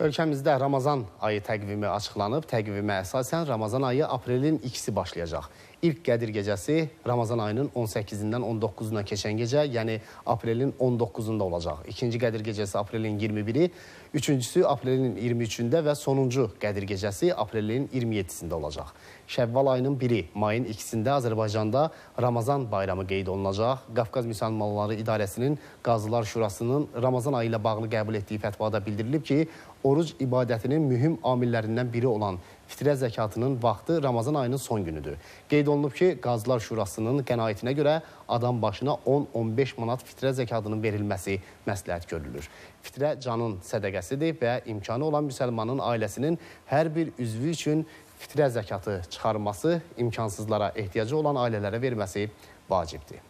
Ölkəmizdə Ramazan ayı təqvimi açıqlanıb. Təqvimə əsasən Ramazan ayı aprelin 2-si başlayacaq. İlk qədir gecəsi Ramazan ayının 18-dən 19-una keçən gecə, yəni aprelin 19-unda olacaq. İkinci qədir gecəsi aprelin 21-i, üçüncüsü aprelin 23-də və sonuncu qədir gecəsi aprelin 27-sində olacaq. Şəvval ayının 1-i, mayın 2-sində Azərbaycanda Ramazan bayramı qeyd olunacaq. Qafqaz Müsəlmanları İdarəsinin Qazılar Şurasının Ramazan ayı ilə bağlı qəbul etdiyi fətvada bildirilib ki, oruc ibadətinin mühüm amillərindən biri olan fitrə zəkatının vaxtı Ramazan ayının son günüdür. Qeyd olunub ki, Qazlar Şurasının qənaətinə görə adam başına 10-15 manat fitrə zəkatının verilməsi məsləhət görülür. Fitrə canın sədəqəsidir və imkanı olan müsəlmanın ailəsinin hər bir üzvü üçün fitrə zəkatı çıxarması, imkansızlara ehtiyacı olan ailələrə verməsi vacibdir.